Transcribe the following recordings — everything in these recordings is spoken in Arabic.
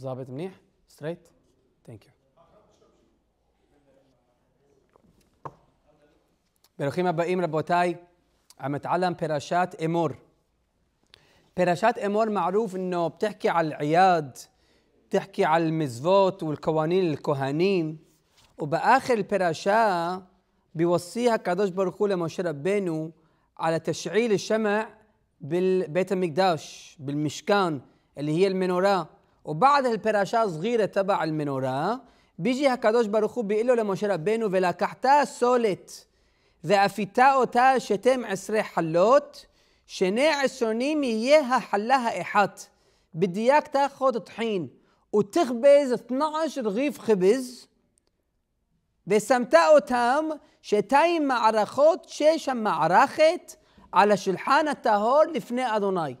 ظابط منيح ستريت ثانك يو برخيم ابايم ربوتاي عم اتعلم بيراشات امور بيراشات امور معروف انه بتحكي على العياد بتحكي على المزفوت والقوانين الكهانين وباخر البراشا بيوصيها قدوش برخو لموشي ربينو على تشعيل الشمع بالبيت المقداش بالمشكان اللي هي المنوره وبعد البراشة صغيرة تبع المنورة بيجي הקדוש ברוך הוא בילו למשה רבנו ולקחת סולת ואפיתה אותה 12 חלות, שני עשרונים יהיה החלה האחת, בדייקת חוד טחין, ותכבז 12 ריב חבז, ושמת אותם שתיים מערכות, שש המערכת, על השולחן הטהור לפני אדוני.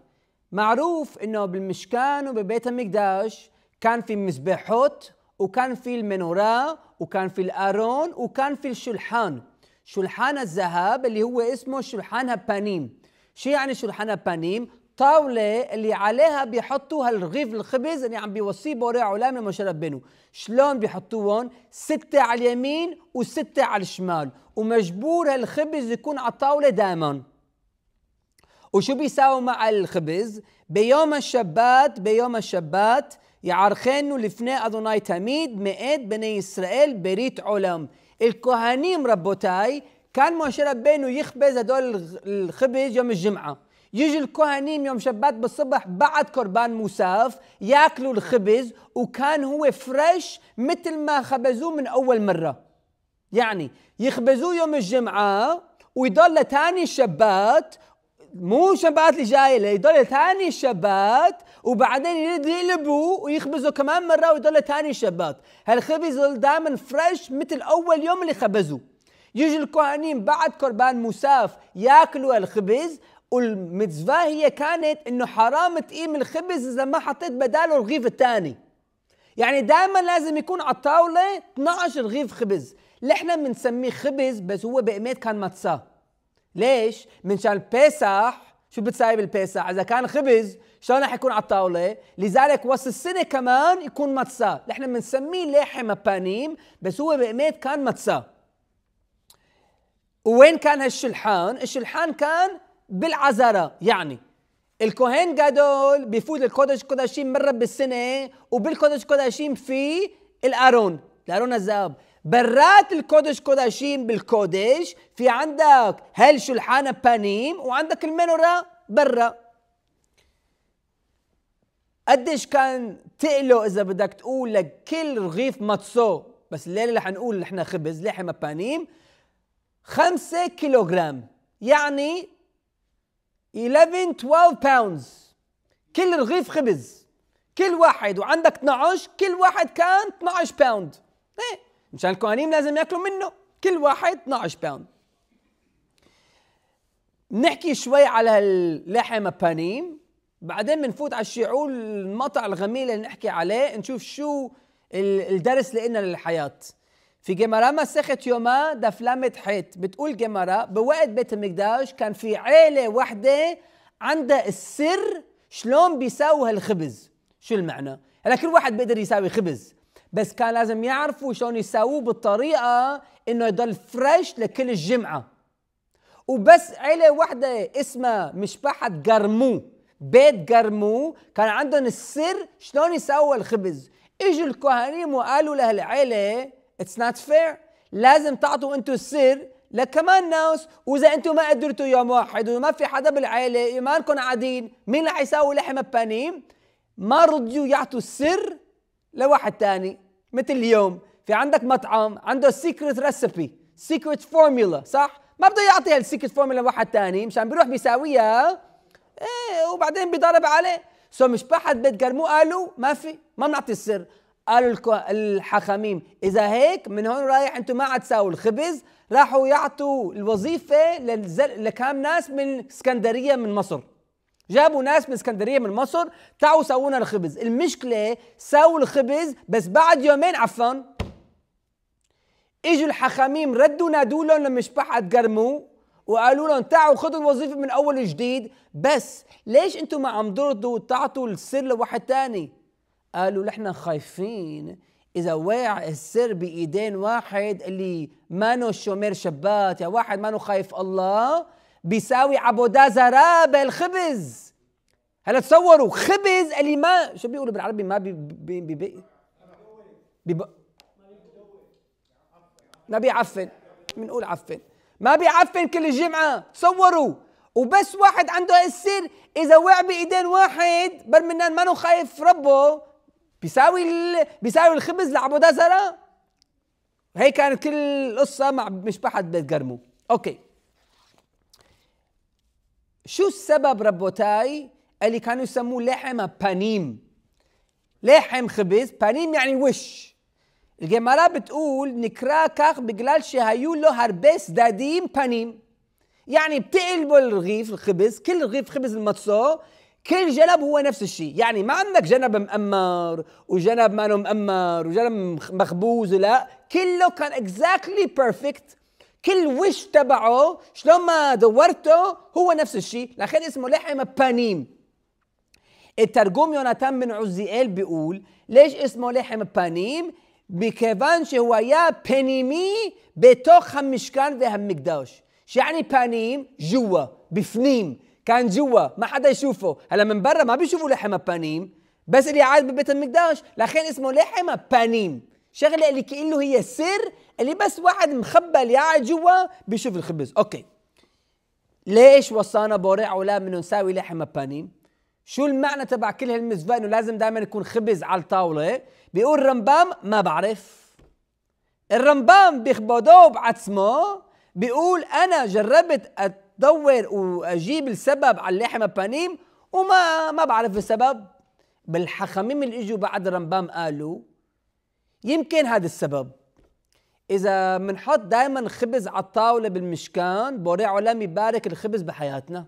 معروف انه بالمشكان وببيت المقداش كان في مذبح وكان في المنورة وكان في الارون وكان في الشلحان شلحان الذهب اللي هو اسمه شلحان هبانيم شو يعني شلحان هبانيم طاولة اللي عليها بيحطوا هالرغيف الخبز اللي عم بيوصيه بورع علام المشرب بينه شلون بيحطوهم ستة على اليمين وستة على الشمال ومجبور هالخبز يكون على الطاولة دائماً وشو بيساووا مع الخبز بيوم الشبات بيوم الشبات يعرخنوا לפני أدوناي تميد מאת بني إسرائيل بريت علم الكهانيم ربوتاي كان مؤشر ربנו يخبز هدول الخبز يوم الجمعة يجي الكهانيم يوم شبات بالصبح بعد قربان مساف ياكلوا الخبز وكان هو فريش مثل ما خبزوه من أول مرة يعني يخبزوه يوم الجمعة ويضل لتاني شبات مو شبات اللي جاي له يضل ثاني شبات وبعدين يريد يقلبوا ويخبزوا كمان مره ويضل ثاني شبات هالخبز يضل دائما فريش مثل اول يوم اللي خبزوا يجي الكهنين بعد قربان مساف ياكلوا الخبز والمتزفا هي كانت انه حرام تقيم الخبز اذا ما حطيت بداله رغيف الثاني يعني دائما لازم يكون على الطاوله 12 رغيف خبز اللي احنا بنسميه خبز بس هو بقيمات كان متساه ليش؟ منشان البيسح شو بتساوي بالبيسح؟ اذا كان خبز شلون رح يكون على الطاوله؟ لذلك وسط السنه كمان يكون متسا، نحن بنسميه لحم مبانيم بس هو بأميت كان متسا. وين كان هالشلحان؟ الشلحان كان بالعزرة يعني الكوهين جادول بيفوت الكودش كوداشيم مرة بالسنة وبالكودش كوداشيم في الأرون الأرون الذهب برات الكودش كوداشيم بالكودش في عندك هل شلحانة بانيم وعندك المنورة برا قديش كان تقلو اذا بدك تقول لكل رغيف ماتسو بس الليله اللي حنقول نحن خبز لحمة بانيم خمسة كيلوغرام يعني 11 12 باوندز كل رغيف خبز كل واحد وعندك 12 كل واحد كان 12 باوند ايه مشان الكهانيم لازم ياكلوا منه كل واحد 12 باوند نحكي شوي على اللحم بانيم بعدين بنفوت على الشيعول المطع الغميل اللي نحكي عليه نشوف شو الدرس اللي لنا للحياة في جمرة مسخت يوما دفلامت حيط بتقول جمرة بوقت بيت المقداش كان في عيلة واحدة عندها السر شلون بيساووا هالخبز شو المعنى هلا يعني كل واحد بيقدر يساوي خبز بس كان لازم يعرفوا شلون يساووه بالطريقه انه يضل فريش لكل الجمعه وبس عيله واحده اسمها مشبحه قرمو بيت قرمو كان عندهم السر شلون يساووا الخبز اجوا الكهانيم وقالوا لهالعيله اتس نوت فير لازم تعطوا انتم السر لكمان ناس واذا انتم ما قدرتوا يوم واحد وما في حدا بالعيله ايمانكم عادين مين رح يساوي لحم بانيم ما رضيوا يعطوا السر لواحد تاني مثل اليوم في عندك مطعم عنده سيكريت ريسبي سيكريت فورمولا صح ما بده يعطي هالسيكريت فورمولا لواحد تاني مشان بيروح بيساويها ايه وبعدين بيضرب عليه سو مش بحد بيت قالوا ما في ما بنعطي السر قالوا الحخاميم اذا هيك من هون رايح انتم ما عاد تساووا الخبز راحوا يعطوا الوظيفه لكام ناس من اسكندريه من مصر جابوا ناس من اسكندريه من مصر تعوا سوونا الخبز المشكله سووا الخبز بس بعد يومين عفوا اجوا الحخاميم ردوا نادوا لهم لما قرمو وقالوا لهم تعوا خذوا الوظيفه من اول جديد بس ليش انتم ما عم ترضوا تعطوا السر لواحد تاني قالوا نحن خايفين اذا وقع السر بايدين واحد اللي نو شومير شبات يا واحد نو خايف الله بيساوي عبودا زراب الخبز هلا تصوروا خبز اللي ما شو بيقولوا بالعربي ما بي بي بي بي بي ما بيعفن بنقول عفن ما بيعفن كل الجمعة تصوروا وبس واحد عنده السر إذا وقع بإيدين واحد برمنان ما خايف ربه بيساوي بيساوي الخبز دازرة هي كانت كل القصة مع مشبحة بيت قرمو اوكي شو السبب ربوتاي اللي كانوا يسموه لحم بانيم لحم خبز بانيم يعني وش الجمارة بتقول كخ بجلال شهيو له هربس داديم بانيم يعني بتقلبوا الرغيف الخبز كل رغيف خبز المتصو كل جنب هو نفس الشيء يعني ما عندك جنب مأمر وجنب ما مأمر وجنب مخبوز لا كله كان اكزاكتلي بيرفكت كل وش تبعه شلون ما دورته هو نفس الشيء لخير اسمه لحم بانيم الترجم يوناتان بن عزيئيل بيقول ليش اسمه لحم بانيم شو هو يا بانيمي بتوخ مشكان وهم مقداش يعني بانيم جوا بفنيم كان جوا ما حدا يشوفه هلا من برا ما بيشوفوا لحم بانيم بس اللي عاد ببيت المقداش لخير اسمه لحم بانيم شغله اللي كانه هي سر اللي بس واحد مخبل قاعد جوا بيشوف الخبز اوكي ليش وصانا بورع ولا من نساوي لحم بانين شو المعنى تبع كل هالمزبه انه لازم دائما يكون خبز على الطاوله بيقول رمبام ما بعرف الرمبام بيخبضوه عتسمه بيقول انا جربت ادور واجيب السبب على اللحم بانين وما ما بعرف السبب بالحخاميم اللي اجوا بعد رمبام قالوا يمكن هذا السبب إذا بنحط دائما خبز على الطاولة بالمشكان بوري علام يبارك الخبز بحياتنا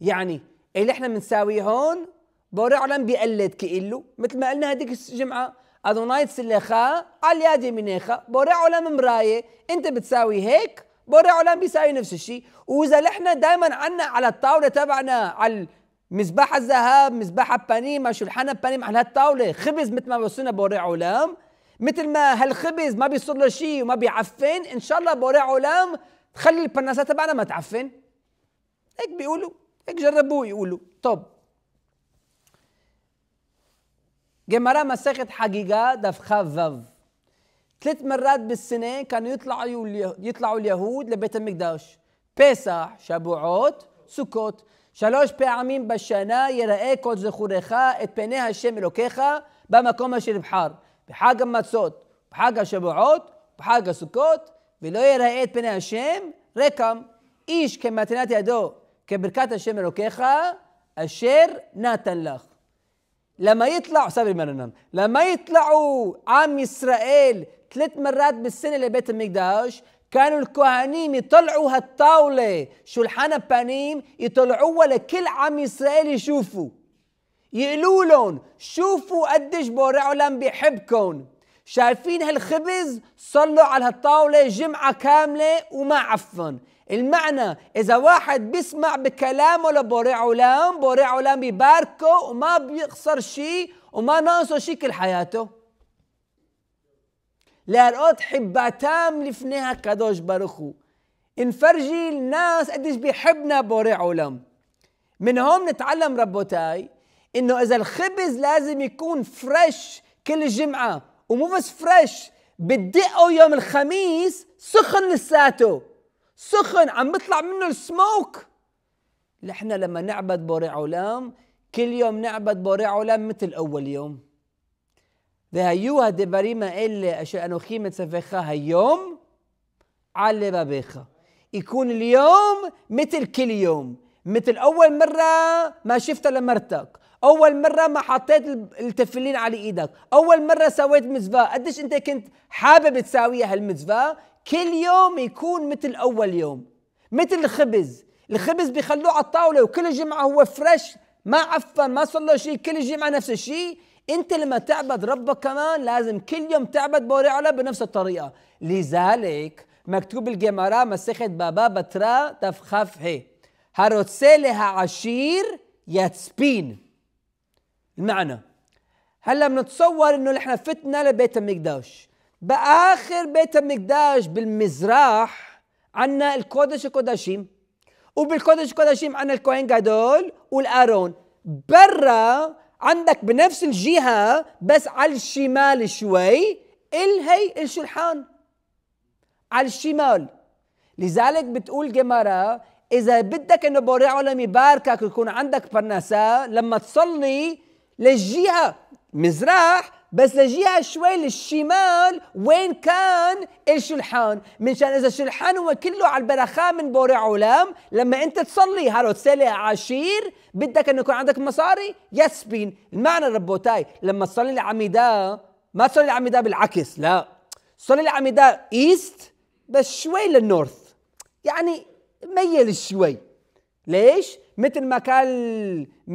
يعني اللي احنا بنساويه هون بوري علام بيقلد كإلو مثل ما قلنا هذيك الجمعة أدونايت سليخا على اليد منيخا بوري علام مراية أنت بتساوي هيك بوري علام بيساوي نفس الشيء وإذا احنا دائما عنا على الطاولة تبعنا على مذبحة الذهب مذبحة بانيما الحنب بانيما على هالطاولة خبز مثل ما وصلنا بوري علام مثل ما هالخبز ما بيصير له شيء وما بيعفن ان شاء الله بورع علام تخلي البناسات تبعنا ما تعفن هيك بيقولوا هيك جربوه يقولوا طب جمرة مسخت حقيقة دف خفف ثلاث مرات بالسنة كانوا يطلعوا يطلعوا اليهود لبيت المقدس بيسح شابوعوت سكوت ثلاث פעמים בשנה يرأي كل זכורך את פני השם אלוקיך במקום אשר بحار بحاجة מצות, بحاجة شبعوت بحاجة سكوت ולא יראה את פני השם إيش איש כמתנת ידו, كبركات השם אלוקיך, אשר נתן לך. لما يطلع صبري مرنم لما يطلعوا عم إسرائيل ثلاث مرات بالسنه لبيت المقدس كانوا الكهانيم يطلعوا هالطاوله شلحانه بانيم يطلعوها لكل عم إسرائيل يشوفوا يقولوا لهم شوفوا قديش بورعلم بيحبكم شايفين هالخبز صلوا على هالطاولة جمعة كاملة وما عفن المعنى إذا واحد بيسمع بكلامه لبوري علام بوري علام بيباركه وما بيخسر شيء وما ناقصه شيء كل حياته لارقود حباتام لفنها كدوش برخو نفرجي الناس قديش بيحبنا بوري علام من هون نتعلم ربوتاي انه اذا الخبز لازم يكون فريش كل جمعه ومو بس فريش بدقه يوم الخميس سخن لساته سخن عم بيطلع منه السموك نحن لما نعبد بوري عولام كل يوم نعبد بوري عولام مثل اول يوم هدي بريما إلا أشياء أنوخي متسفخها يوم على بابيخا يكون اليوم مثل كل يوم مثل أول مرة ما شفتها لمرتك اول مره ما حطيت التفلين على ايدك اول مره سويت مزفاه قديش انت كنت حابب تساوي هالمزفاه كل يوم يكون مثل اول يوم مثل الخبز الخبز بيخلوه على الطاوله وكل جمعه هو فريش ما عفن ما صار له شيء كل جمعه نفس الشيء انت لما تعبد ربك كمان لازم كل يوم تعبد بوري بنفس الطريقه لذلك مكتوب الجمارة مسخت بابا بترا تفخفه هي لها عشير يتسبين المعنى هلا بنتصور انه نحن فتنا لبيت المقداش باخر بيت المقداش بالمزراح عنا الكودش الكوداشيم وبالكودش الكوداشيم عنا الكوين جادول والارون برا عندك بنفس الجهه بس على الشمال شوي الهي الشلحان على الشمال لذلك بتقول جمارة إذا بدك إنه بوري عالم يباركك ويكون عندك برنسة لما تصلي للجهة مزراح بس لجهة شوي للشمال وين كان الشلحان منشان إذا الشلحان هو كله على البرخاء من بوري علام لما أنت تصلي هلو تسلي عشير بدك أنه يكون عندك مصاري يسبين المعنى ربوتاي لما تصلي العميداء ما تصلي العميداء بالعكس لا صلي العميداء إيست بس شوي للنورث يعني ميل شوي ليش؟ مثل ما كان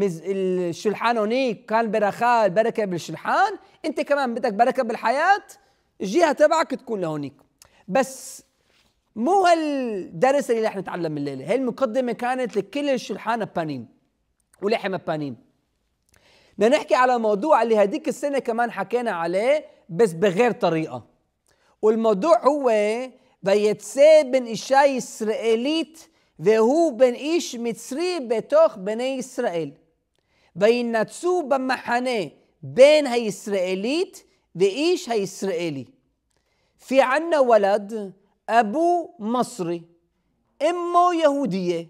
الشلحان هونيك كان بركة البركه بالشلحان انت كمان بدك بركه بالحياه الجهه تبعك تكون لهونيك بس مو هالدرس اللي رح نتعلم الليله هي المقدمه كانت لكل الشلحان بانين ولحم بانين بدنا نحكي على موضوع اللي هديك السنه كمان حكينا عليه بس بغير طريقه والموضوع هو بيتساب من إشاي إسرائيليت והוא בן איש מצרי בתוך בני ישראל. וינצו במחנה בין הישראלית ואיש הישראלי. في عنا ولد أبوه مصري أمه يهودية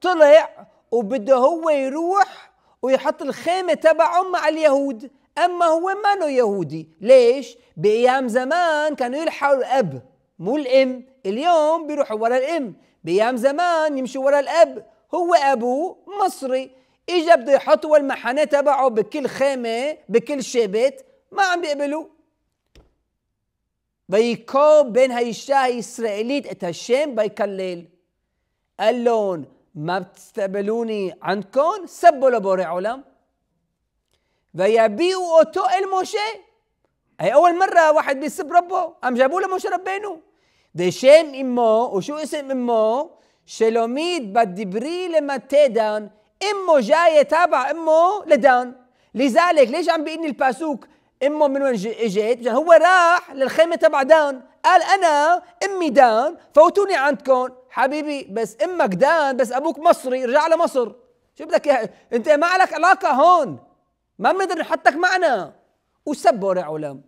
طلع وبده هو يروح ويحط الخيمة تبعه مع اليهود أما هو ما يهودي ليش؟ بأيام زمان كانوا يلحقوا الأب مو الأم اليوم بيروحوا ورا الأم بيام زمان يمشي ورا الاب هو ابوه مصري اجى بده يحط والمحنه تبعه بكل خيمه بكل شبت ما عم بيقبلوا بيكوب بين هاي الشاه اسرائيليت اتهشم بيكلل قال لهم ما بتستقبلوني عندكم سبوا لبوري عالم ويبيعوا اوتو الموشي هي اول مره واحد بيسب ربه قام جابوا له موشي ربينه دشם امه وشو اسم امه شلوميد بدبري דברי למתדן, אמו جاية تابع אמו لدان لذلك ليش عم بيقول الباسوك امه من وين اجت؟ مشان هو راح للخيمه تبع دان، قال انا امي دان فوتوني عندكم، حبيبي بس امك دان بس ابوك مصري رجع لمصر، شو بدك انت ما لك علاقه هون، ما بنقدر نحطك معنا. وسبوا رعولم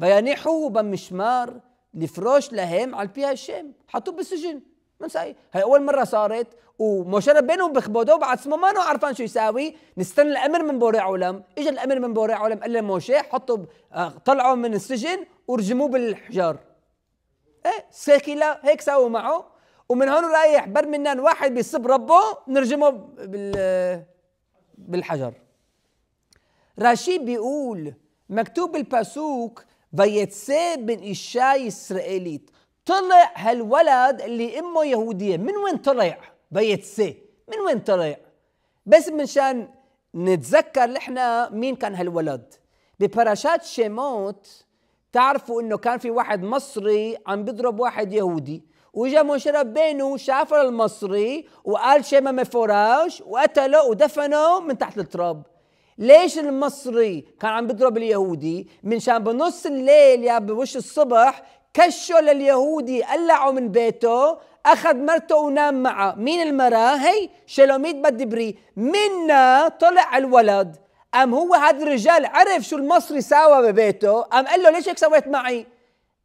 فينيحوا بمشمار لفراش لهم على البيها الشام إيه. حطوه بالسجن من ساي هي اول مره صارت وموشى ربنا بخبوده بعد ما ما عرفان شو يساوي نستنى الامر من بوري علم اجى الامر من بوري علم قال لموشى حطوا آه، طلعوا من السجن ورجموه بالحجار ايه سيكيلا هيك ساووا معه ومن هون رايح بر منان واحد بيسب ربه نرجمه بال بالحجر رشيد بيقول مكتوب الباسوك فيتساب بن إشاي إسرائيليت طلع هالولد اللي أمه يهودية من وين طلع فيتساب من وين طلع بس منشان نتذكر نحن مين كان هالولد بباراشات شيموت تعرفوا انه كان في واحد مصري عم بيضرب واحد يهودي وجا موشي ربينو شافر المصري وقال شيما مفوراش وقتله ودفنه من تحت التراب ليش المصري كان عم بيضرب اليهودي منشان بنص الليل يا بوش الصبح كشوا لليهودي قلعوا من بيته اخذ مرته ونام معه مين المراه هي شلوميت بدبري منا طلع الولد قام هو هذا الرجال عرف شو المصري ساوى ببيته قام قال له ليش هيك سويت معي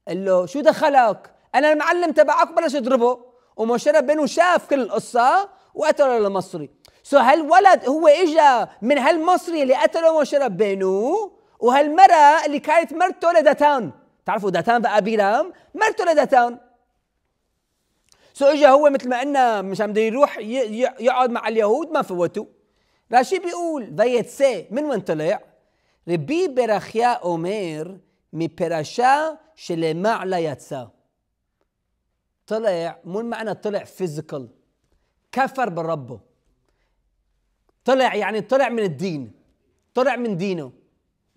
قال له شو دخلك انا المعلم تبعك بلش يضربه ومشرب بينه شاف كل القصه وقتله للمصري سو هالولد هو اجى من هالمصري اللي قتله وشرب ربينو وهالمره اللي كانت مرته لداتان تعرفوا بقى وابيرام مرته لداتان سو اجى هو مثل ما قلنا مشان بده يروح يقعد مع اليهود ما فوتوا راشي بيقول فيت سي من وين طلع؟ ربي مي براشا אומר מפרשה שלמעלה يتسا طلع مو معنى طلع فيزيكال كفر بربه طلع يعني طلع من الدين طلع من دينه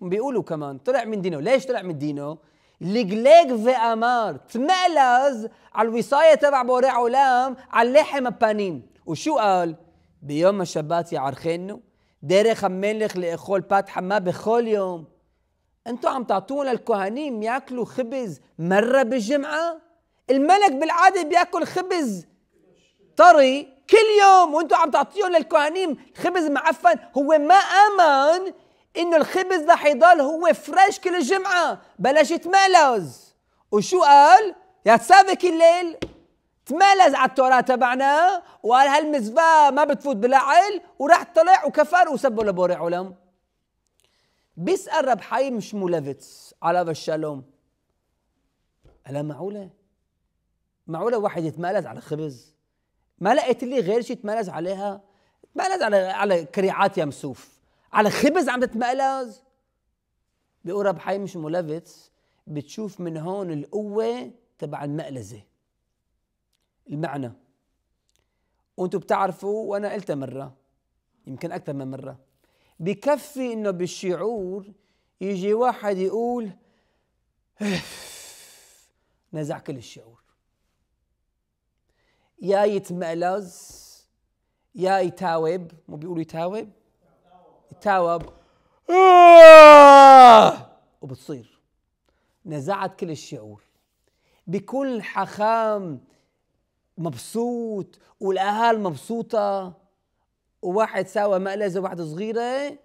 بيقولوا كمان طلع من دينه ليش طلع من دينه لجلاج امار تمقلز على الوصاية تبع بورع علام على اللحم بانيم وشو قال بيوم الشبات يعرخينو داري خمين لك لأخول بات حما بخول يوم انتو عم تعطونا الكهانيم ياكلوا خبز مرة بالجمعة الملك بالعادة بياكل خبز طري كل يوم وانتم عم تعطيهم للكهانيم خبز معفن هو ما امن انه الخبز رح يضل هو فريش كل الجمعه بلاش يتمالز وشو قال؟ يا تسابك الليل تمالز على التوراة تبعنا وقال هالمزفاة ما بتفوت بالعقل وراح طلع وكفر وسبوا لبوري علم بيسأل رب حايم شمولفيتس على الشالوم الا معقولة؟ معقولة واحد يتمالز على خبز؟ ما لقيت لي غير شيء تملز عليها تملز على على كريعات يا مسوف على خبز عم تتملز بقرب حي مش مولفيتس بتشوف من هون القوة تبع المألزة المعنى وانتم بتعرفوا وانا قلتها مرة يمكن أكثر من مرة بكفي انه بالشعور يجي واحد يقول نزع كل الشعور يا يتملز يا يتاوب مو بيقولوا يتاوب يتاوب وبتصير نزعت كل الشعور بكل حخام مبسوط والاهال مبسوطه وواحد ساوى مقلزه وواحده صغيره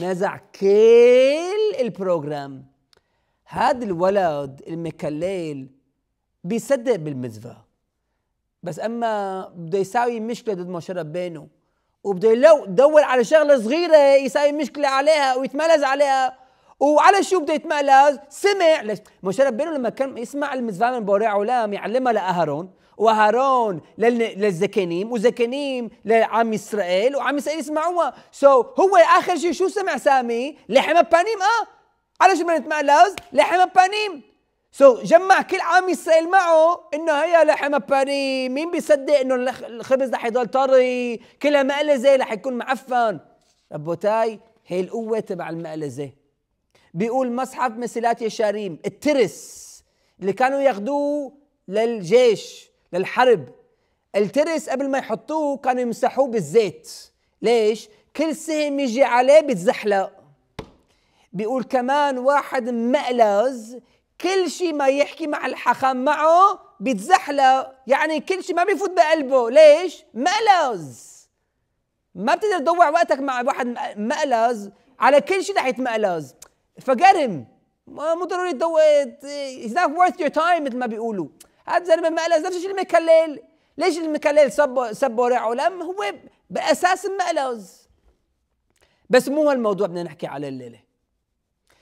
نزع كل البروجرام هذا الولد المكليل بيصدق بالمزفه بس اما بده يساوي مشكله ضد مشرب بينه وبده لو دور على شغله صغيره يساوي مشكله عليها ويتملز عليها وعلى شو بده يتملز؟ سمع ليش؟ مشرب بينه لما كان يسمع المزفان من بوري عولام يعلمها لاهارون وهارون للزكنيم وزكنيم لعم اسرائيل وعم اسرائيل يسمعوها سو so هو اخر شيء شو سمع سامي؟ لحم بانيم اه على شو بده يتملز؟ لحم بانيم سو so, جمع كل عام يسأل معه انه هي لحم باري مين بيصدق انه الخبز رح يضل طري كلها مقلزة رح يكون معفن ربوتاي هي القوة تبع المقلزة بيقول مصحف مسيلات يشاريم الترس اللي كانوا ياخذوه للجيش للحرب الترس قبل ما يحطوه كانوا يمسحوه بالزيت ليش؟ كل سهم يجي عليه بيتزحلق بيقول كمان واحد مقلز كل شيء ما يحكي مع الحاخام معه بيتزحلق يعني كل شيء ما بيفوت بقلبه ليش مقلز ما بتقدر تضوع وقتك مع واحد مقلز على كل شيء رح يتمقلز فقرم مو ضروري تضوع اتس not worth your time مثل ما بيقولوا هذا زلمه مقلز نفس الشيء المكلل ليش المكلل سب سب ورع لم هو باساس مقلز بس مو هالموضوع بدنا نحكي عليه الليله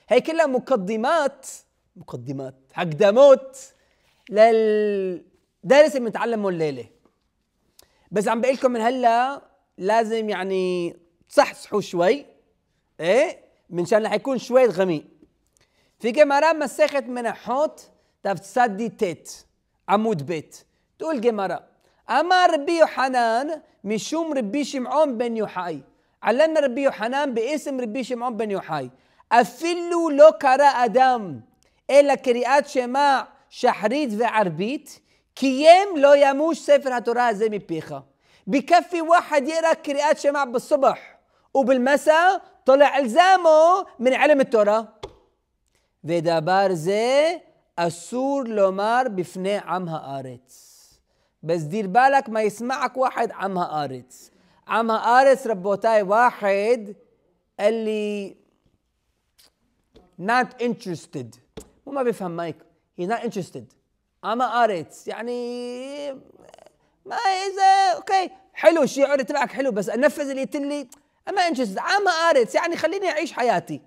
هي كلها مقدمات مقدمات لل للدارس اللي بنتعلمه الليله بس عم بقول لكم من هلا لازم يعني تصحصحوا شوي ايه من شان رح يكون شوي غميق في جمارة مسخت من حوت تفسدي تيت عمود بيت تقول جمارة أما ربي يوحنان مشوم ربي شمعون بن يوحاي علمنا ربي يوحنان باسم ربي شمعون بن يوحاي أفلو لو كرا أدم الا كريات شما شحريت وعربيت كيام لو يموش سفر التوراة زي مبيخة بكفي واحد يقرا كريات شمع بالصبح وبالمساء طلع الزامه من علم التوراة فيدابار بارزه اسور لومار بفناء عمها ارتس بس دير بالك ما يسمعك واحد عمها ارتس عمها ارتس ربوتاي واحد اللي not interested وما بيفهم مايك هي نوت انترستد اما قريت يعني ما اذا اوكي حلو الشعور تبعك حلو بس انفذ اللي قلت لي اما انترستد اما قريت يعني خليني اعيش حياتي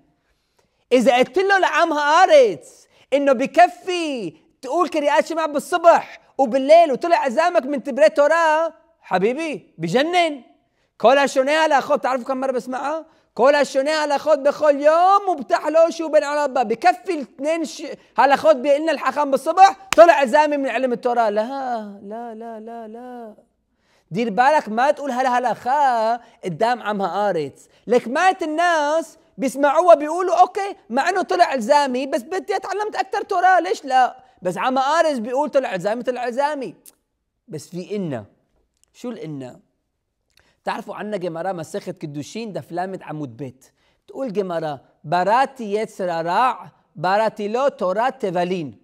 اذا قلت له لعم قريت انه بكفي تقول كريات شمع بالصبح وبالليل وطلع عزامك من تبريتورا وراه حبيبي بجنن كولا شونيها لاخوه بتعرفوا كم مره بسمعها كل الشنية هلاخد بكل يوم وبتحلوش وبين على باب بكفي الاثنين ش... خود بان الحكم بالصبح طلع زامي من علم التوراه لا لا لا لا لا دير بالك ما تقول هلا هلا خا قدام عمها قارت لك مات الناس بيسمعوها بيقولوا اوكي مع انه طلع الزامي بس بدي اتعلمت اكثر توراه ليش لا بس عمها قارز بيقول طلع الزامي طلع الزامي بس في إنا شو الإنا؟ تعرفوا عنا جمارة مسخة كدوشين ده فلامة عمود بيت تقول جمارة براتي يتسرى راع براتي لو تورا تفالين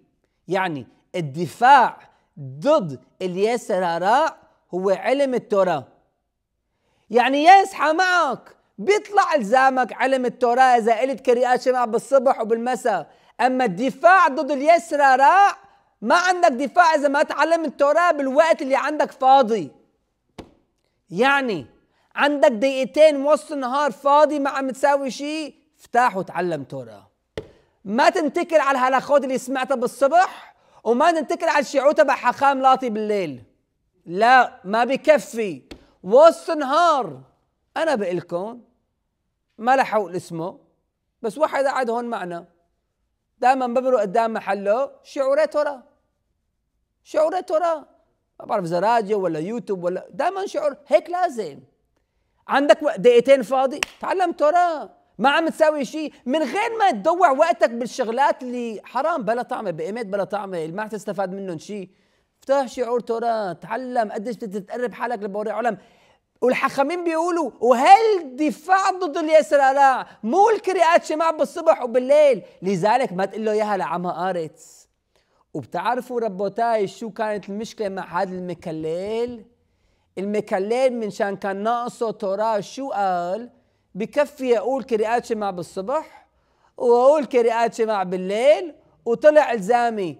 يعني الدفاع ضد اليسر راع هو علم التوراة يعني يسحى معك بيطلع الزامك علم التوراة إذا قلت كريات شمع بالصبح وبالمساء أما الدفاع ضد اليسر راع ما عندك دفاع إذا ما تعلم التوراة بالوقت اللي عندك فاضي يعني عندك دقيقتين وسط النهار فاضي ما عم تساوي شيء افتح وتعلم تورا ما تنتكل على الهلاخوت اللي سمعتها بالصبح وما تنتكل على الشيعو تبع حخام لاطي بالليل لا ما بكفي وسط النهار انا بقلكم ما رح اقول اسمه بس واحد قاعد هون معنا دائما ببرو قدام محله شعوري تورا شعوري تورا ما بعرف اذا راديو ولا يوتيوب ولا دائما شعور هيك لازم عندك دقيقتين فاضي تعلم توراه ما عم تساوي شيء من غير ما تضوع وقتك بالشغلات اللي حرام بلا طعمه بقيمات بلا طعمه ما تستفاد منهم شيء افتح شعور توراه تعلم قديش تقرب حالك لبوري علم والحخامين بيقولوا وهل دفاع ضد اليسر لا مو الكريات شمع بالصبح وبالليل لذلك ما تقول له اياها لعمها قارت وبتعرفوا ربوتاي شو كانت المشكله مع هذا المكلل؟ المكلين من شان كان ناقصه توراه شو قال بكفي اقول كريات شمع بالصبح واقول كريات شمع بالليل وطلع الزامي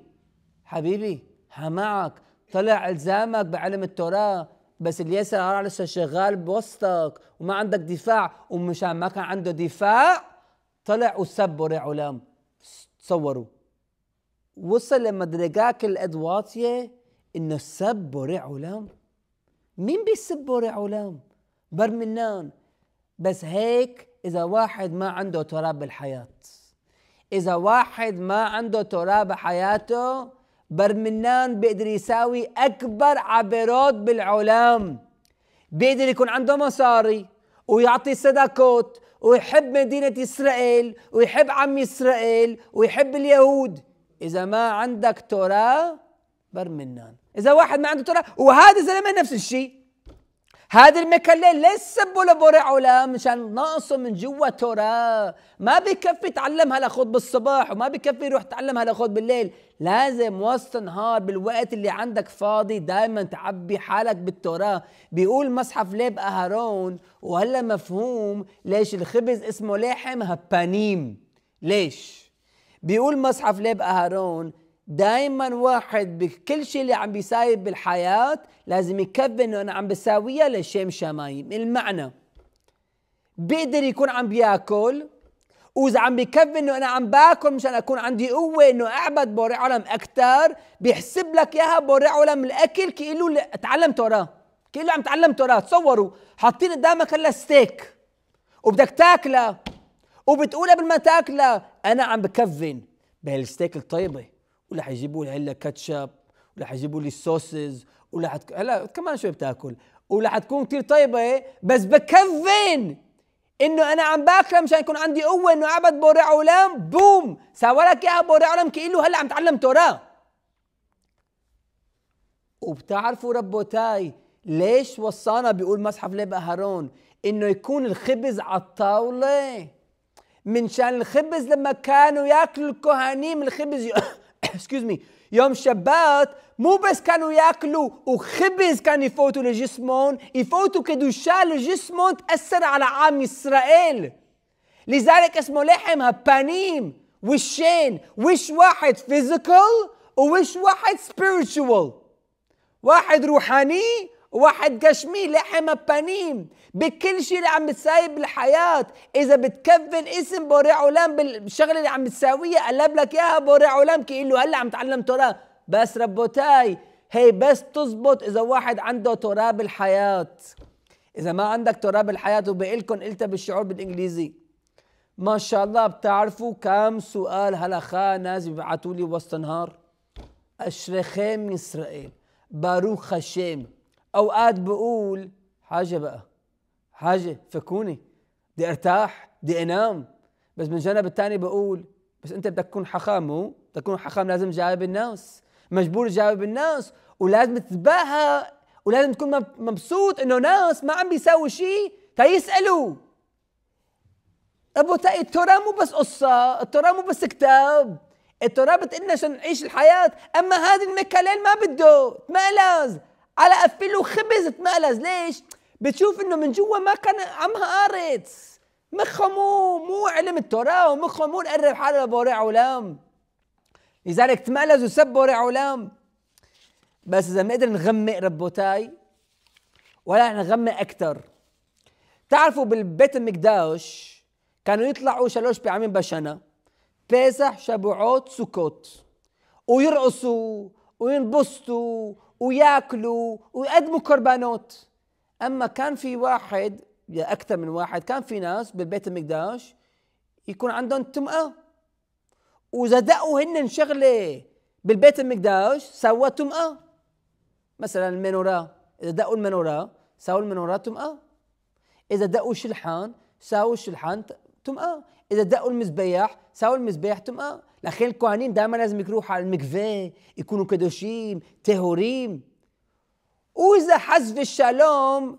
حبيبي ها معك طلع الزامك بعلم التوراه بس اليسر على لسه شغال بوسطك وما عندك دفاع ومشان ما كان عنده دفاع طلع وسب ورع علام تصوروا وصل لما درجاك الادواتيه انه سبر ورع علام مين بيسبوا ورا علام بر منان بس هيك اذا واحد ما عنده تراب بالحياه اذا واحد ما عنده تراب بحياته برمنان بيقدر يساوي اكبر عبرات بالعلام بيقدر يكون عنده مصاري ويعطي صدقات ويحب مدينة إسرائيل ويحب عم إسرائيل ويحب اليهود إذا ما عندك تراب برمنان اذا واحد ما عنده ترى وهذا الزلمه نفس الشيء هذا المكلة لسه بولا علام مشان ناقصه من جوا ترى ما بكفي تعلمها لخوض بالصباح وما بكفي روح تعلمها لخوض بالليل لازم وسط النهار بالوقت اللي عندك فاضي دائما تعبي حالك بالتوراة بيقول مصحف ليب أهارون وهلا مفهوم ليش الخبز اسمه لحم هبانيم ليش بيقول مصحف ليب أهارون دائما واحد بكل شيء اللي عم بيسايب بالحياة لازم يكفي انه انا عم بساويها لشيم شمايم المعنى بيقدر يكون عم بياكل واذا عم بكفي انه انا عم باكل مشان اكون عندي قوه انه اعبد بوري علم اكثر بيحسب لك اياها بوري علم الاكل كيلو تعلم توراه كيلو عم تعلم توراه تصوروا حاطين قدامك هلا ستيك وبدك تاكله وبتقول قبل ما تاكله انا عم بكفن بهالستيك الطيبه ولا حيجيبوا لي هلا كاتشب ولا حيجيبوا لي السوسز ولا حتك... هلا كمان شوي بتاكل ولا حتكون كثير طيبه إيه؟ بس بكفن انه انا عم باكلها مشان يكون عندي قوه انه اعبد بورع عالم بوم ساولك اياها بورع عالم كانه هلا عم تعلم توراه وبتعرفوا ربوتاي ليش وصانا بيقول مصحف ليبقى هارون انه يكون الخبز على الطاوله من شان الخبز لما كانوا ياكلوا الكهانيم الخبز excuse me يوم شبات مو بس كانوا ياكلوا وخبز كان يفوتوا لجسمهم يفوتوا كدوشة لجسمهم تأثر على عام إسرائيل لذلك اسمه لحم هبانيم وشين وش واحد physical ووش واحد spiritual واحد روحاني واحد قشمي لحم بانيم بكل شيء اللي عم بتساوي بالحياة إذا بتكفن اسم بوري علام بالشغلة اللي عم بتساويها قلب لك إياها بوري علام كي له هلا عم تعلم توراه بس ربوتاي هي بس تزبط إذا واحد عنده تراب بالحياة إذا ما عندك الحياه بالحياة وبقلكن قلتها بالشعور بالإنجليزي ما شاء الله بتعرفوا كم سؤال هلخا ناس بيبعتوا لي وسط النهار أشرخيم إسرائيل باروخ هشيم اوقات بقول حاجه بقى حاجه فكوني بدي ارتاح بدي انام بس من جانب الثاني بقول بس انت بدك تكون حخام مو بدك تكون حخام لازم تجاوب الناس مجبور تجاوب الناس ولازم تتباهى ولازم تكون مبسوط انه ناس ما عم بيساوي شيء تيسالوا ابو تقي التوراة مو بس قصة، التوراة مو بس كتاب، التوراة بتقلنا عشان نعيش الحياة، أما هذه المكة ما بده، لازم على قفله خبز اتمقلز ليش؟ بتشوف انه من جوا ما كان عمها قارت مخه مو مو علم التوراة ومخه مو نقرب حاله لبوري علام لذلك تمقلز وسب بوري علام بس اذا بنقدر نغمق ربوتاي ولا نغمق اكثر تعرفوا بالبيت المقداش كانوا يطلعوا شلوش بيعمين بشنا بيسح شبعوت سكوت ويرقصوا وينبسطوا وياكلوا ويقدموا كربانوت اما كان في واحد يا اكثر من واحد كان في ناس بالبيت المقداش يكون عندهم تمأة وزدقوا هن شغله بالبيت المقداش سوا تمأة مثلا المنورة اذا دقوا المنورة سووا المنورة تمأة اذا دقوا شلحان سووا الشلحان تمأة اذا دقوا المذبيح سووا المذبيح تمأة لكن الكهنين دائما لازم يروحوا على المكفي يكونوا كدوشين تهوريم واذا حزب الشالوم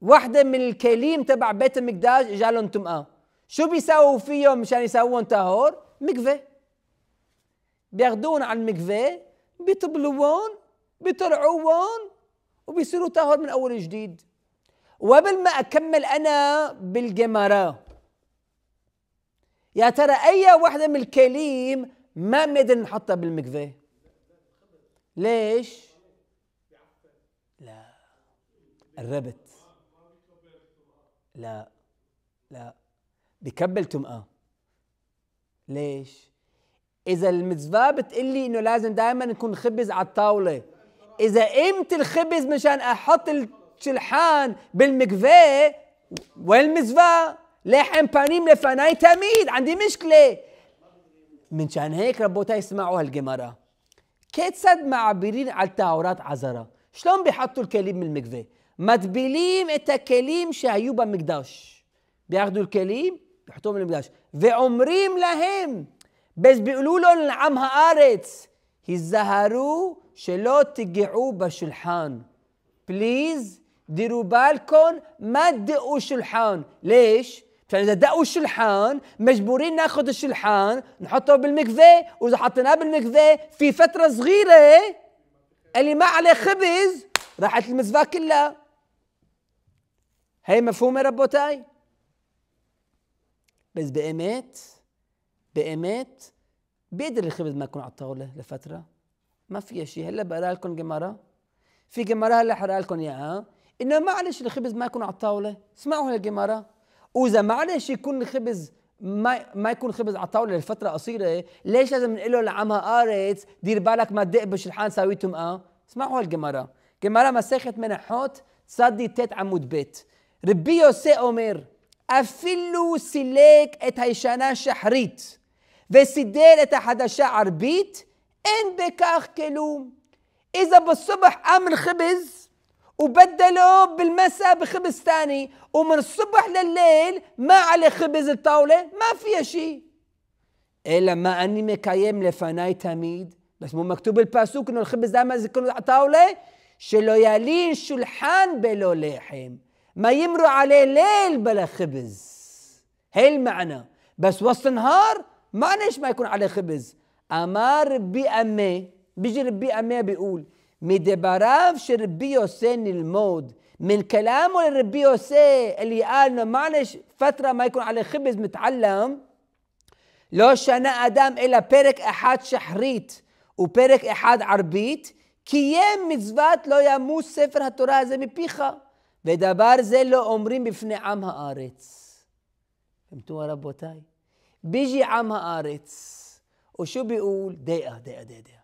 واحدة من الكليم تبع بيت المقداش اجالهم طمأة شو بيساووا فيهم مشان يساووهم طهور مكفي بياخدون على المكفي بيطبلوهم بيطرعوهم وبيصيروا طهر من اول جديد وقبل ما اكمل انا بالجمره يا ترى أي واحدة من الكليم ما بنقدر نحطها بالمكفاة ليش لا قربت لا لا بكبل تمقى آه. ليش إذا المزفاة بتقلي إنه لازم دائما نكون خبز على الطاولة إذا قيمة الخبز مشان أحط الشلحان بالمكفاة وين לחם פנים לפניי תמיד, ענדי משקלה. من شان هيك ربوتها اسمعوا هالجمرة كيتسد معبرين على التعورات عذرة شلون بيحطوا الكليم من المكفي مدبلين اتا كليم שהיו במקדש بياخدوا الكليم بيحطوه من المقداش ואומרים להם بيقولوا لهم לעם הארץ היזהרו שלא תגעו בשולחן פליז דירו بالكم ما تدقوا شلحان ليش فاذا دقوا الشلحان مجبورين ناخذ الشلحان نحطه بالمكفي واذا حطيناه بالمكفي في فتره صغيره اللي ما عليه خبز راحت المزفاه كلها هي مفهومه ربوتاي بس بقيمات بقيمات بيقدر الخبز ما يكون على الطاوله لفتره ما فيها شيء هلا بقرا لكم جمارة في جمارة هلا حرق لكم اياها انه معلش الخبز ما يكون على الطاوله اسمعوا هالجمارة واذا ما عرفش يكون الخبز ما ما يكون خبز على الطاوله لفتره قصيره ليش لازم نقول له لعمها قارت دير بالك ما تدق بالشلحان ساويتهم اه اسمعوا هالجمارة جمارة مساخت من حوت تصدي تيت عمود بيت ربيو سي عمر أفلو سيليك ات هيشانا شحريت وسيدير ات حدا شعر بيت ان بكاخ كلوم إذا بالصبح أعمل خبز وبدلوه بالمساء بخبز ثاني ومن الصبح لليل ما عليه خبز الطاولة ما فيها شيء إلا ما أني مكايم لفناي تميد بس مو مكتوب الباسوك إنه الخبز دائما يكون على الطاوله شلو يالين شلحان بلو لحم ما يمر عليه ليل بلا خبز هي المعنى بس وسط النهار ما ليش ما يكون عليه خبز أمار بي امي بيجي ربي امي بيقول מדבריו של רבי יוסי נלמוד, من كلامه للربي يوسي اللي قال انه معلش فتره ما يكون عليه خبز متعلم لو شنا ادم الى بيرك احد شحريت وبيرك احد عربيت קיים מצוות לא ימוס ספר התורה הזה מפיך, ודבר זה לא אומרים בפני עם הארץ. פהמתו רבותיי? ביג'י עם הארץ, ושו ביאול דעה, דעה, דעה.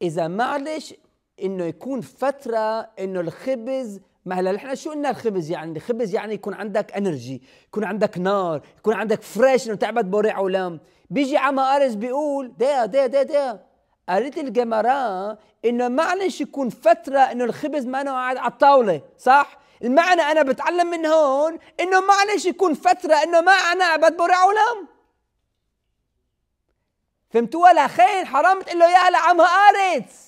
איזה מעלש انه يكون فتره انه الخبز ما هلا نحن شو قلنا الخبز يعني الخبز يعني يكون عندك انرجي يكون عندك نار يكون عندك فريش انه تعبد بوري عولام بيجي عما ارز بيقول دا دا دا دا قالت الجمراء انه معلش يكون فتره انه الخبز ما أنا قاعد على الطاوله صح المعنى انا بتعلم من هون انه معلش يكون فتره انه ما انا عبد بوري عولام فهمتوها خير حرام تقول له يا لعمها ارتس قارت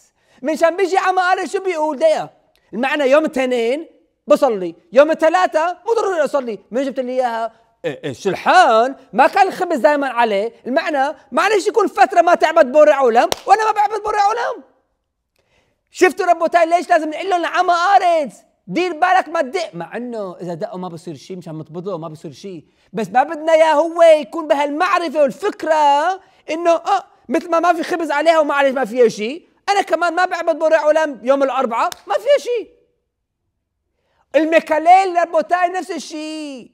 من شان بيجي عم قال شو بيقول ديا المعنى يوم الاثنين بصلي يوم الثلاثة مو ضروري اصلي من جبت لي اياها الشلحان إيه، إيه، ما كان الخبز دائما عليه المعنى معلش يكون فترة ما تعبد بورع علم وانا ما بعبد بورع علم شفتوا ربوتاي ليش لازم نقول لهم عم ارض دير بالك ما تدق مع انه اذا دقوا ما بصير شيء مشان متبضوا ما بصير شيء بس ما بدنا اياه هو يكون بهالمعرفه والفكره انه اه مثل ما ما في خبز عليها وما عليه ما فيها شيء انا كمان ما بعبد برع علام يوم الاربعاء ما في شيء الميكاليل ربوتاي نفس الشيء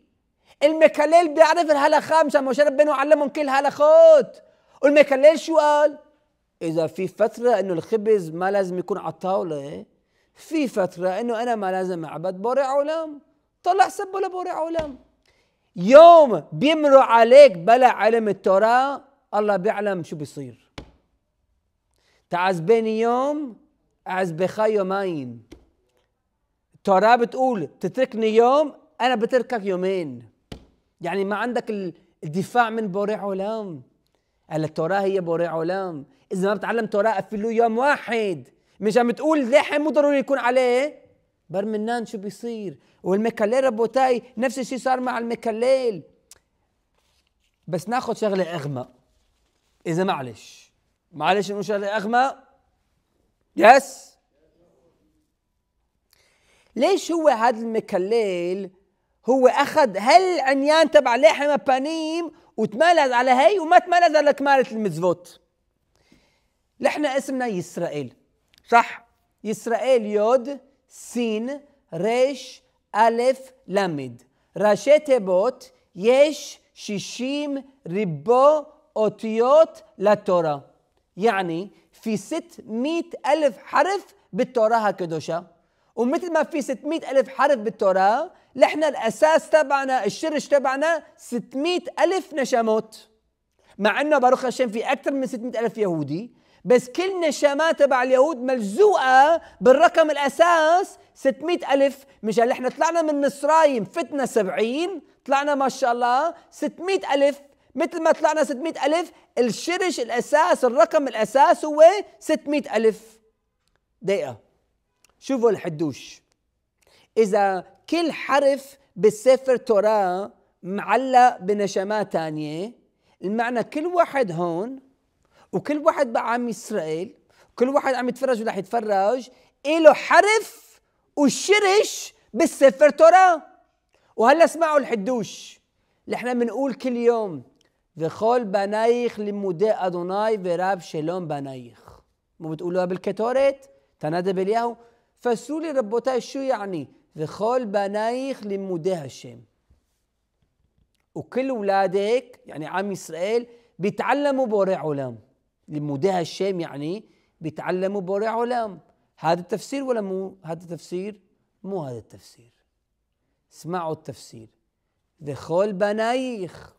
الميكاليل بيعرف الهلا خمسه شرب ربنا علمهم كل هلاخوت والميكاليل شو قال اذا في فتره انه الخبز ما لازم يكون على الطاوله في فتره انه انا ما لازم اعبد بورع علام طلع سبه لبورع علام يوم بيمر عليك بلا علم التوراه الله بيعلم شو بيصير تعذبني يوم اعذبك يومين التوراة بتقول تتركني يوم انا بتركك يومين يعني ما عندك الدفاع من بوري علام قال التوراة هي بوري علام اذا ما بتعلم توراة قفل يوم واحد مش عم تقول لحم مو ضروري يكون عليه برمنان شو بيصير والمكلل ربوتاي نفس الشيء صار مع المكلل بس ناخذ شغله اغمق اذا معلش معلش نقول شهادة الأغمى يس ليش هو هذا المكليل هو أخذ هالعنيان تبع لحم بانيم وتمالز على هي وما تمالز على كمالة المزفوت نحن اسمنا يسرائيل صح يسرائيل يود سين ريش ألف لمد راشيت بوت يش شيشيم ريبو أوتيوت لتورا يعني في 600 ألف حرف بالتوراة هكدوشا ومثل ما في 600 ألف حرف بالتوراة لحنا الأساس تبعنا الشرش تبعنا 600 ألف نشاموت مع أنه باروخ الشام في أكثر من 600 ألف يهودي بس كل نشامات تبع اليهود ملزوقة بالرقم الأساس 600 ألف مشان احنا طلعنا من مصرايم فتنا 70 طلعنا ما شاء الله 600 ألف مثل ما طلعنا 600 ألف الشرش الأساس الرقم الأساس هو 600 ألف دقيقة شوفوا الحدوش إذا كل حرف بالسفر توراه معلق بنشمات تانية المعنى كل واحد هون وكل واحد بقى عم يسرائيل كل واحد عم يتفرج ولا يتفرج إله حرف وشرش بالسفر توراه وهلا اسمعوا الحدوش اللي احنا بنقول كل يوم וכל בנייך לימודי אדוני ורב שלום בנייך. ובתאולו بالكتارت تنادى بلياهو فسروا לי רבותיי שו יעני וכל בנייך לימודי השם. וכל ولادك יעני עם ישראל, بيتعلموا בורא עולם. לימודי השם יעני, بيتعلموا בורא עולם. هذا التفسير ولا مو هذا التفسير مو هذا التفسير اسمعوا التفسير ذخول بنايخ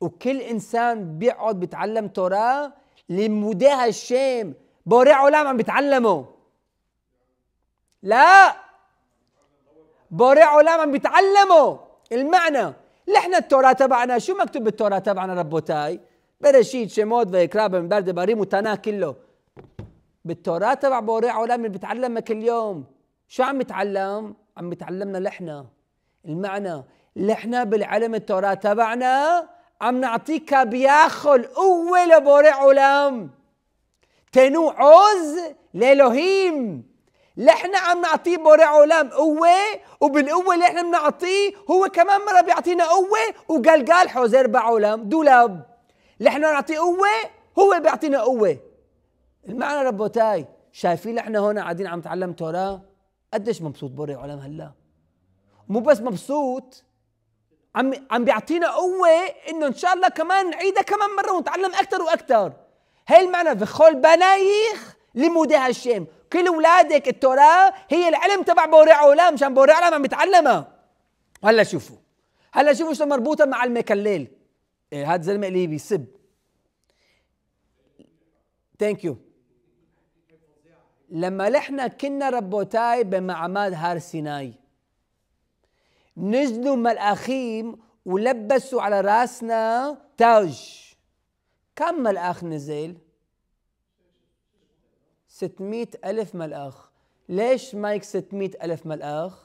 وكل انسان بيقعد بيتعلم توراه لمداها الشام بوري عالم عم بيتعلموا لا بوري عالم عم بيتعلموا المعنى نحن التوراة تبعنا شو مكتوب بالتوراة تبعنا ربوتاي برشيد شمود ويكراب من برد بريم وتناه كله بالتوراة تبع بوري عالم بيتعلمها كل يوم شو عم يتعلم عم يتعلمنا لحنا المعنى لحنا بالعلم التوراة تبعنا عم نعطيك بياخو قوة لبوري تنو عوز لإلهيم نحن عم نعطيه بوري علام قوة وبالقوة اللي احنا بنعطيه هو كمان مرة بيعطينا قوة وقلقال حوزير بعالم دولاب نحن نعطيه قوة هو بيعطينا قوة المعنى ربوتاي شايفين نحن هون قاعدين عم نتعلم توراه قديش مبسوط بوري علام هلا مو بس مبسوط عم عم بيعطينا قوه انه ان شاء الله كمان نعيدها كمان مره ونتعلم اكثر واكثر هي المعنى فخول بنايخ لمودي هاشم كل اولادك التوراه هي العلم تبع بورع عولام مشان بورع عولام عم يتعلمها هلا شوفوا هلا شوفوا شو مربوطه مع المكلل إيه هذا الزلمه اللي بيسب ثانك يو لما نحن كنا ربوتاي بمعمد هار سيناي نزلوا ملاخيم ولبسوا على راسنا تاج كم ملآخ نزل؟ 600 ألف ملآخ ليش مايك 600 ألف ملآخ؟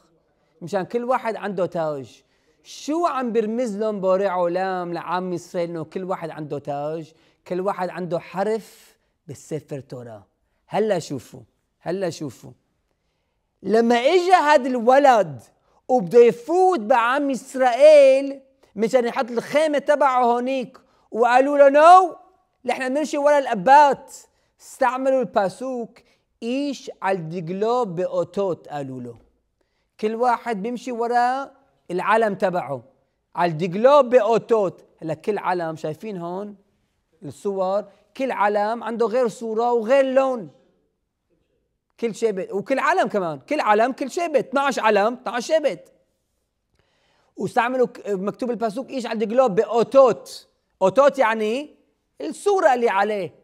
مشان كل واحد عنده تاج شو عم بيرمز لهم بوري علام لعام إسرائيل إنه كل واحد عنده تاج كل واحد عنده حرف بالسفر توراه هلا شوفوا هلا شوفوا لما اجى هذا الولد وبده يفوت بعم اسرائيل مشان يحط الخيمه تبعه هونيك وقالوا له نو نحن بنمشي ورا الابات استعملوا الباسوك ايش على الدجلو باوتوت قالوا له كل واحد بيمشي ورا العلم تبعه على الدجلو باوتوت هلا كل علم شايفين هون الصور كل علم عنده غير صوره وغير لون كل شيبت وكل علم كمان كل علم كل شيبت 12 علم 12 شيبت واستعملوا مكتوب الباسوك ايش على الجلوب باوتوت اوتوت يعني الصوره اللي عليه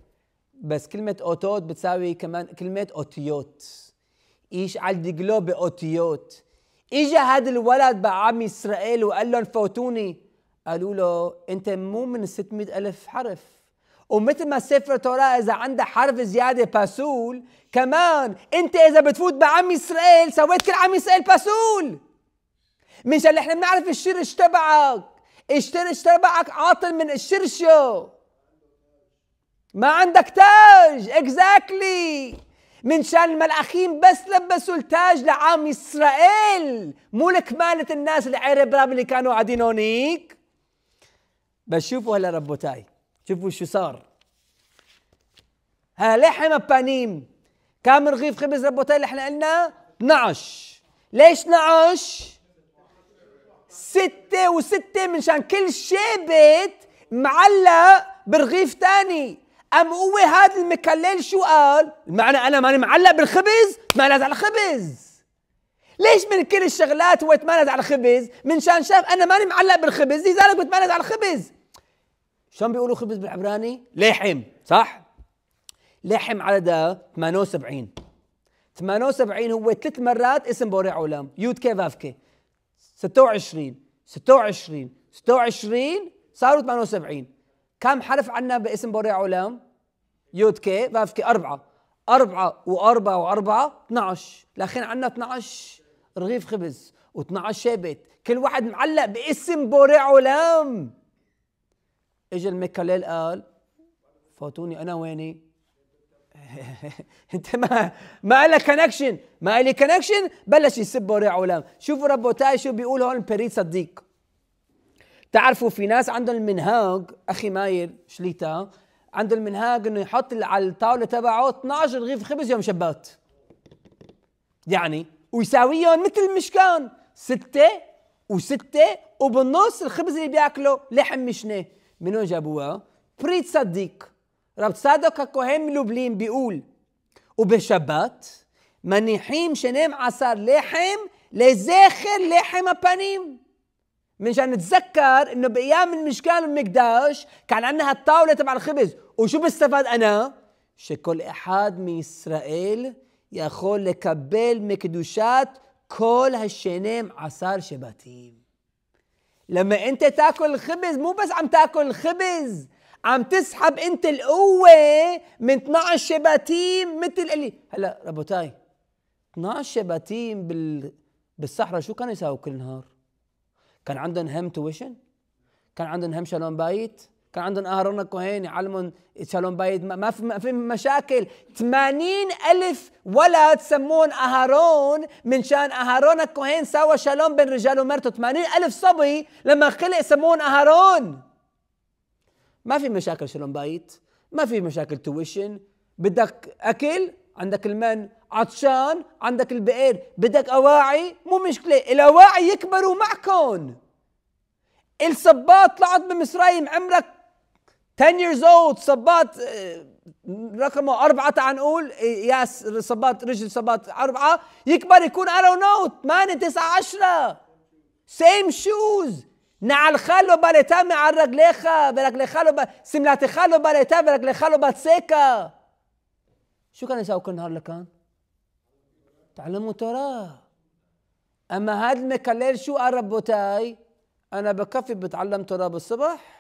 بس كلمه اوتوت بتساوي كمان كلمه اوتيوت ايش على الجلوب باوتيوت اجى هذا الولد بعم اسرائيل وقال لهم فوتوني قالوا له انت مو من 600 الف حرف ومثل ما سفر توراه اذا عنده حرف زياده باسول كمان انت اذا بتفوت بعم اسرائيل سويت كل عم اسرائيل باسول مشان احنا بنعرف الشرش تبعك الشرش تبعك عاطل من الشرشه ما عندك تاج اكزاكتلي من منشان الملاخين بس لبسوا التاج لعام اسرائيل مو لكمالة الناس العرب اللي كانوا قاعدين هونيك بس شوفوا هلا ربوتاي شوفوا شو صار ها لحم بانيم كم رغيف خبز ربوتين احنا قلنا 12 ليش 12 ستة وستة منشان كل شابت معلق برغيف تاني أم هو هذا المكلل شو قال؟ معنى أنا ماني معلق بالخبز ما لازم على الخبز ليش من كل الشغلات هو يتمالز على الخبز؟ منشان شاف أنا ماني معلق بالخبز لذلك بتمالز على الخبز شلون بيقولوا خبز بالعبراني؟ لحم صح؟ لحم عددها 78 78 هو ثلاث مرات اسم بوري عولام يود كي فاف كي 26 26 26 صاروا 78 كم حرف عندنا باسم بوري عولام؟ يود كي فاف كي أربعة أربعة وأربعة وأربعة 12 لكن عندنا 12 رغيف خبز و12 شابت كل واحد معلق باسم بوري عولام اجى الميكاليل قال فوتوني انا ويني انت ما ما لك كونكشن ما لي كونكشن بلش يسب ورع علام شوفوا ربوتاي شو بيقول هون بريد صديق تعرفوا في ناس عندهم المنهاج اخي ماير شليتا عنده المنهاج انه يحط على الطاوله تبعه 12 رغيف خبز يوم شبات يعني ويساويهم مثل المشكان ستة وستة وبالنص الخبز اللي بياكله لحم مشنه من وين جابوها؟ بريت صديق رب صادق الكهن من لبلين بيقول منيحين شنام عصار لحم لزاخر لحم ابانيم مشان نتذكر انه بايام المشكال المقداش كان عندنا هالطاوله تبع الخبز وشو بستفاد انا شكل احد من اسرائيل ياخذ لكبل مكدوشات كل هالشنام عصار شباتيم لما انت تاكل خبز مو بس عم تاكل خبز عم تسحب انت القوة من 12 شباتيم مثل اللي هلا ربوتاي 12 شباتيم بال بالصحراء شو كانوا يساووا كل نهار؟ كان عندهم هم تويشن؟ كان عندهم هم شلون بايت؟ كان عندهم اهرون الكهين يعلمهم يتشالون بايد ما في مشاكل 80 الف ولد سمون اهرون من شان اهرون الكهين سوى شالون بين رجال ومرته 80 الف صبي لما خلق سمون اهرون ما في مشاكل شالون بيض ما في مشاكل تويشن بدك اكل عندك المن عطشان عندك البئر بدك اواعي مو مشكله الاواعي يكبروا معكم الصباط طلعت بمصرايم عمرك 10 years old صبات eh, رقمه أربعة تعال نقول إيه، ياس صبات رجل صبات أربعة يكبر يكون know 8 9 10 سيم شوز نعل خلو باليتا مع الرجليخا برجلي خلو ب... سملات خلو باليتا برجلي خلو بتسيكا شو كان يساوي كل نهار لكان؟ تعلموا ترى أما هذا المكلل شو قال ربوتاي؟ أنا بكفي بتعلم تراه بالصبح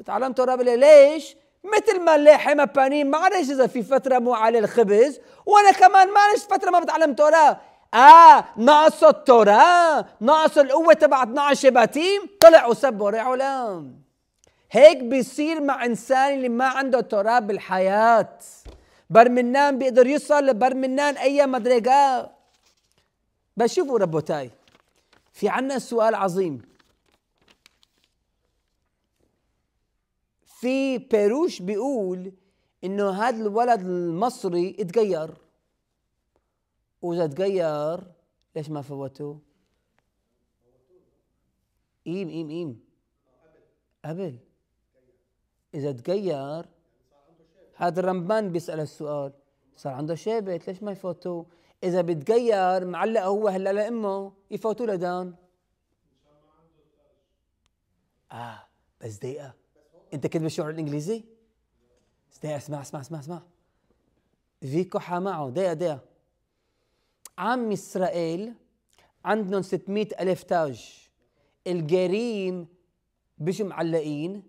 بتعلم ترابلي ليش؟ مثل ما اللحم بانين ما عليش إذا في فترة مو على الخبز وأنا كمان ما عليش فترة ما بتعلم توراه آه ناقص التوراة ناقص القوة تبع 12 شباتيم طلع وسب ورع علام هيك بيصير مع إنسان اللي ما عنده توراه بالحياة برمنان بيقدر يوصل لبرمنان أي مدرجة بس شوفوا ربوتاي في عنا سؤال عظيم في بيروش بيقول انه هذا الولد المصري اتغير واذا تغير ليش ما فوتوه؟ قيم قيم قيم قبل اذا تغير هذا الرمبان بيسال السؤال صار عنده شيبت ليش ما يفوتوه؟ اذا بتغير معلق هو هلا لامه يفوتوه لدان اه بس دقيقه انت كنت بالشعر الانجليزي اسمع اسمع اسمع اسمع اسمع فيكو معه دقيقه دقيقه عم اسرائيل عندهم 600 الف تاج الجريم بيجوا معلقين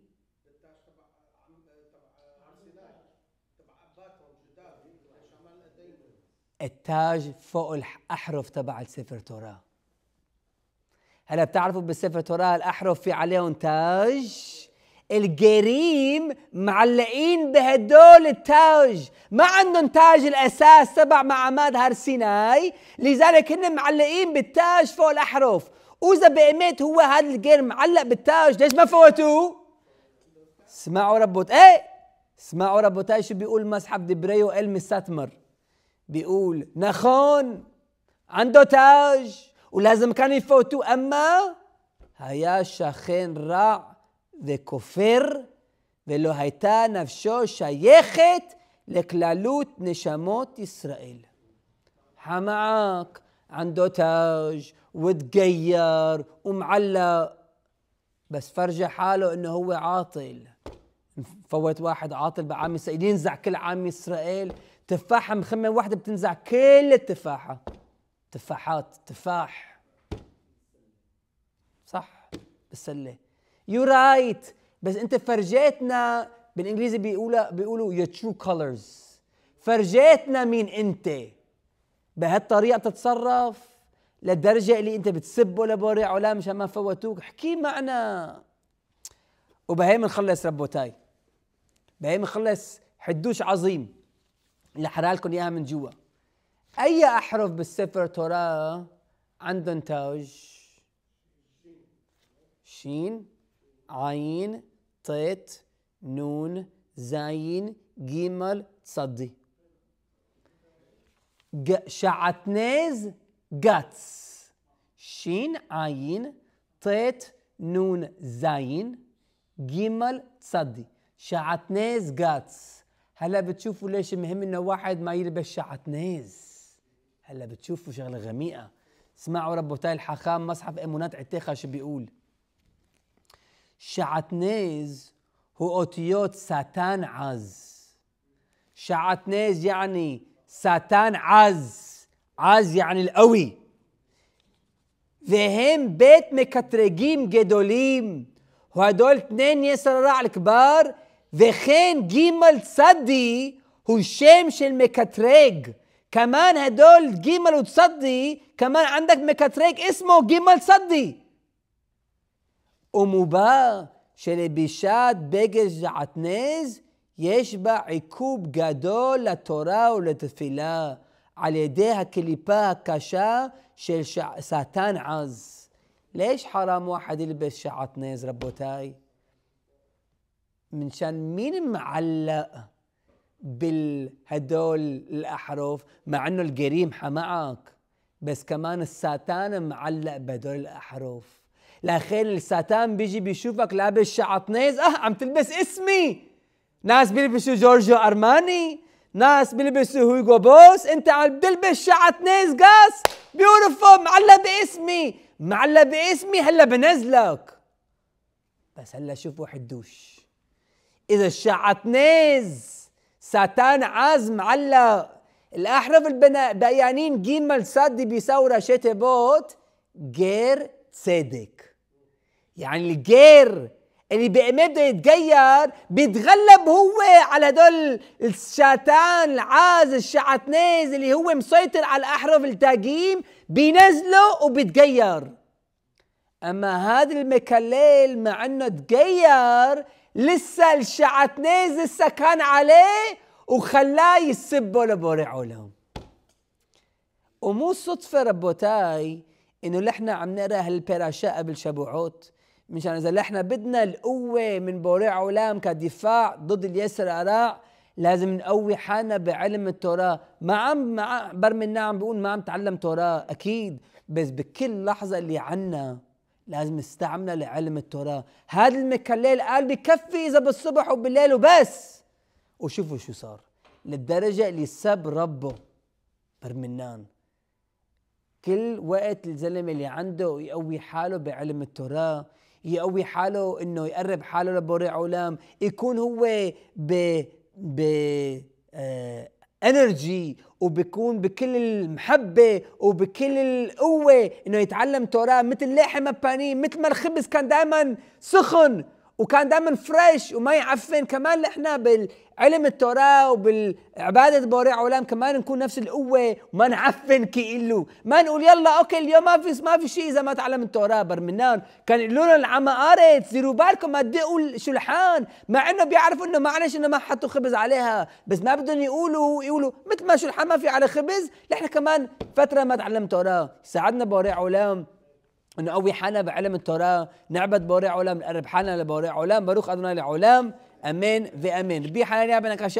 التاج فوق الاحرف تبع السفر توراه هلا بتعرفوا بالسفر توراه الاحرف في عليهم تاج الجريم معلقين بهدول التاج ما عندهم تاج الاساس تبع معماد هار سيناي لذلك هن معلقين بالتاج فوق الاحرف واذا بأمت هو هذا الجرم معلق بالتاج ليش ما فوتوه؟ اسمعوا ربوت ايه اسمعوا ربوتاي شو بيقول مصحف دبريو علم الساتمر بيقول نخون عنده تاج ولازم كان يفوتوه اما هيا شخين راع וכופר, ולא הייתה נפשו שייכת לכללות נשמות ישראל. حماك عنده تاج وتقير ومعلق بس فرجى حاله انه هو عاطل فوت واحد عاطل بعام اسرائيل ينزع كل عام اسرائيل تفاحة مخمة واحدة بتنزع كل التفاحة تفاحات تفاح صح بالسلة يو رايت right. بس انت فرجيتنا بالانجليزي بيقولوا بيقولوا يور ترو كولرز فرجيتنا مين انت بهالطريقه بتتصرف للدرجه اللي انت بتسبه لبوري علام مشان ما فوتوك احكي معنا وبهي منخلص ربوتاي بهي منخلص حدوش عظيم اللي حرالكم اياها من جوا اي احرف بالسفر توراه عندهم تاج شين عين طيت نون زين جيمل تصدي شعتناز جاتس شين عين طيت نون زين جيمل تصدي شعتناز جاتس هلا بتشوفوا ليش مهم انه واحد ما يلبس شعتناز هلا بتشوفوا شغله غميقه اسمعوا ربوتاي الحاخام مصحف ايمونات عتيخه شو بيقول שעטנז הוא אותיות שטן עז. שעטנז يعني שטן עז. עז يعني القوي. והם בית מקטרגים גדולים, והדול תנן יסררה על כבר, וכן גימל צדי הוא שם של מקטרג. כמן הדול גימל וצדי, כמן ענדק מקטרג, אסמו גימל צדי. ומובהר שלבישת בגד שעטנז יש בה עיכוב גדול לתורה ולתפילה על ידי הקליפה הקשה של שטן עז. ليش حرام واحد يلبس شعطنيز ربوتاي منشان مين معلق بالهدول الاحرف مع انه الجريم معك بس كمان الساتان معلق بهدول الاحرف الاخير الساتان بيجي بيشوفك لابس شعطنيز اه عم تلبس اسمي ناس بيلبسوا جورجيو ارماني ناس بيلبسوا هويغو بوس انت عم تلبس شعطنيز قاس بيونيفورم معلق باسمي معلق باسمي هلا بنزلك بس هلا شوفوا حدوش اذا الشعطنيز ساتان عاز معلق الاحرف البيانين جيم صد بيساورا بوت غير صدق يعني الجير اللي بده يتغير بيتغلب هو على دول الشاتان العاز الشعتنيز اللي هو مسيطر على الأحرف التاجيم بينزله وبيتغير اما هذا المكلل مع انه تغير لسه الشعتنيز لسه كان عليه وخلاه يسبه لبوري علوم ومو صدفه ربوتاي انه نحن عم نقرا هالبراشا قبل شبوعوت مشان اذا نحن بدنا القوه من بوري علام كدفاع ضد اليسر العراق لازم نقوي حالنا بعلم التوراه ما عم ما برمي النعم بيقول ما عم تعلم توراه اكيد بس بكل لحظه اللي عنا لازم نستعملها لعلم التوراه هذا المكلل قال بكفي اذا بالصبح وبالليل وبس وشوفوا شو صار للدرجه اللي سب ربه النعم كل وقت الزلمه اللي عنده يقوي حاله بعلم التوراه يقوي حاله انه يقرب حاله لبوري عالم يكون هو ب ب انرجي آه، وبكون بكل المحبه وبكل القوه انه يتعلم توراه مثل لحم بانيه مثل ما الخبز كان دائما سخن وكان دائما فريش وما يعفن كمان احنا بالعلم التوراة وبالعبادة بوريع عولام كمان نكون نفس القوة وما نعفن كيلو ما نقول يلا اوكي اليوم ما في ما في شيء اذا ما تعلم التوراة برمنان كان يقولوا لنا العمى ارض بالكم ما تدقوا الشلحان مع انه بيعرفوا انه معلش انه ما حطوا خبز عليها بس ما بدهم يقولوا يقولوا مثل ما شلحان ما في على خبز نحن كمان فترة ما تعلم توراه ساعدنا بوريع عولام انه قوي حالنا بعلم التوراه نعبد بوري علام نقرب حالنا لبوري علام باروخ ادوناي لعلام امين ואמן. بي חנניה نعبد הקשה